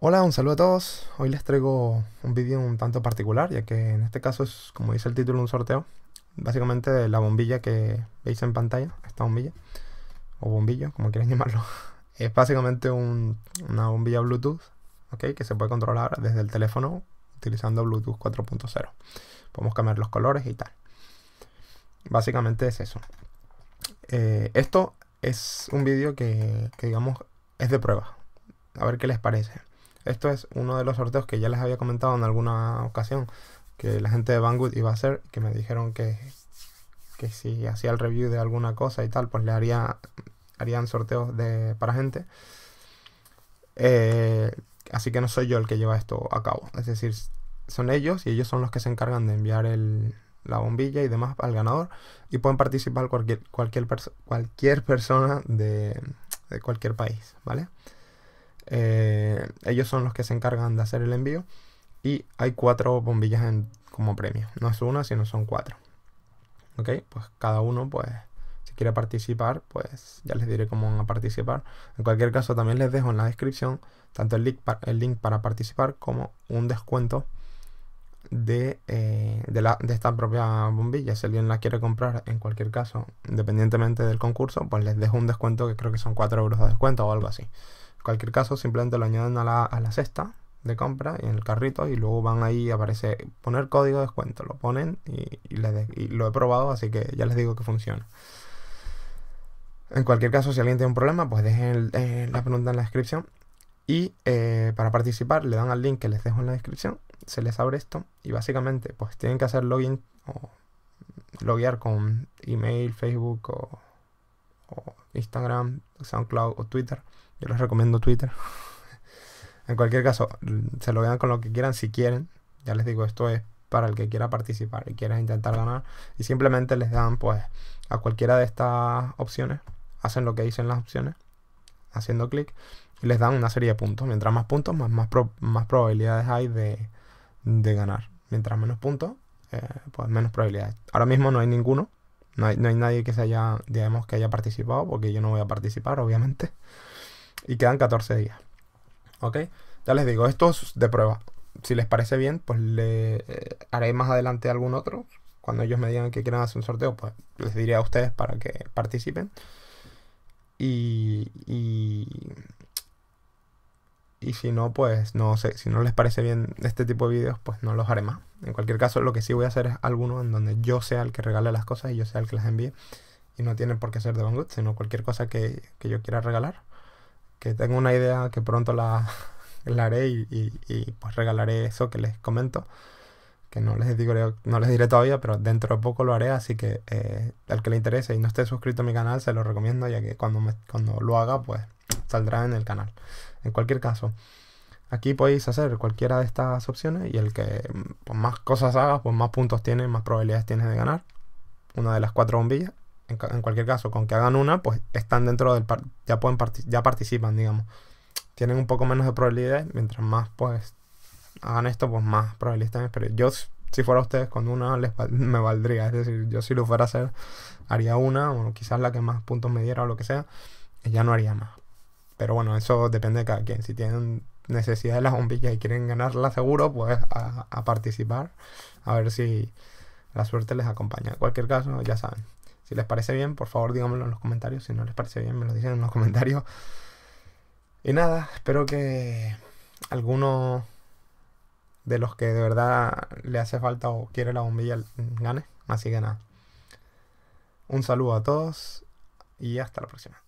Hola, un saludo a todos. Hoy les traigo un vídeo un tanto particular, ya que en este caso es, como dice el título, un sorteo. Básicamente la bombilla que veis en pantalla, esta bombilla, o bombillo, como quieran llamarlo, es básicamente un, una bombilla Bluetooth, ¿ok? Que se puede controlar desde el teléfono utilizando Bluetooth 4.0. Podemos cambiar los colores y tal. Básicamente es eso. Eh, esto es un vídeo que, digamos, es de prueba. A ver qué les parece. Esto es uno de los sorteos que ya les había comentado en alguna ocasión que la gente de Banggood iba a hacer, que me dijeron que, si hacía el review de alguna cosa y tal, pues le haría, harían sorteos de, para gente. Eh, así que no soy yo el que lleva esto a cabo. Es decir, son ellos y ellos son los que se encargan de enviar el, la bombilla y demás al ganador. Y pueden participar cualquier, cualquier, cualquier persona de, cualquier país, ¿vale? vale eh, ellos son los que se encargan de hacer el envío. Y hay cuatro bombillas como premio. No es una, sino son cuatro. ¿Ok? Pues cada uno, pues, si quiere participar, pues ya les diré cómo van a participar. En cualquier caso, también les dejo en la descripción tanto el link, para, participar como un descuento de, eh, de, de, esta propia bombilla. Si alguien la quiere comprar, en cualquier caso, independientemente del concurso, pues les dejo un descuento que creo que son 4 euros de descuento o algo así cualquier caso, simplemente lo añaden a la, cesta de compra y en el carrito y luego van ahí aparece poner código de descuento lo ponen y, lo he probado así que ya les digo que funciona en cualquier caso si alguien tiene un problema pues dejen eh, la pregunta en la descripción y eh, para participar le dan al link que les dejo en la descripción se les abre esto y básicamente pues tienen que hacer login o loguear con email facebook o instagram soundcloud o twitter yo les recomiendo Twitter. en cualquier caso, se lo vean con lo que quieran si quieren. Ya les digo, esto es para el que quiera participar y quiera intentar ganar. Y simplemente les dan, pues, a cualquiera de estas opciones. Hacen lo que dicen las opciones, haciendo clic, y les dan una serie de puntos. Mientras más puntos, más, más, más probabilidades hay de, de, ganar. Mientras menos puntos, eh, pues menos probabilidades. Ahora mismo no hay ninguno. No hay, no hay nadie que se haya, digamos, que haya participado, porque yo no voy a participar, obviamente y quedan 14 días. ¿Ok? Ya les digo, esto es de prueba. Si les parece bien, pues le eh, haré más adelante algún otro. Cuando ellos me digan que quieran hacer un sorteo, pues les diré a ustedes para que participen. Y, y, y si no, pues no sé, si no les parece bien este tipo de vídeos, pues no los haré más. En cualquier caso, lo que sí voy a hacer es alguno en donde yo sea el que regale las cosas y yo sea el que las envíe. Y no tiene por qué ser de Banggood, sino cualquier cosa que yo quiera regalar que tengo una idea que pronto la, haré y, pues regalaré eso que les comento. Que no les, digo, no les diré todavía, pero dentro de poco lo haré. Así que eh, al que le interese y no esté suscrito a mi canal, se lo recomiendo, ya que cuando, cuando lo haga, pues saldrá en el canal. En cualquier caso, aquí podéis hacer cualquiera de estas opciones y el que mm, pues, más cosas haga, pues más puntos tiene, más probabilidades tienes de ganar. Una de las cuatro bombillas en, cualquier caso, con que hagan una, pues están dentro del... Ya, pueden ya participan, digamos. Tienen un poco menos de probabilidad, mientras más pues hagan esto, pues más probabilidades Pero yo, si fuera ustedes, con una les me valdría. Es decir, yo si lo fuera a hacer, haría una, o quizás la que más puntos me diera o lo que sea, y eh, ya no haría más. Pero bueno, eso depende de cada quien. Si tienen necesidad de las bombillas y quieren ganarla seguro, pues a participar, a ver si la suerte les acompaña. En cualquier caso, ya saben. Si les parece bien, por favor díganmelo en los comentarios. Si no les parece bien, me lo dicen en los comentarios. Y nada, espero que alguno de los que de verdad le hace falta o quiere la bombilla gane. Así que nada. Un saludo a todos y hasta la próxima.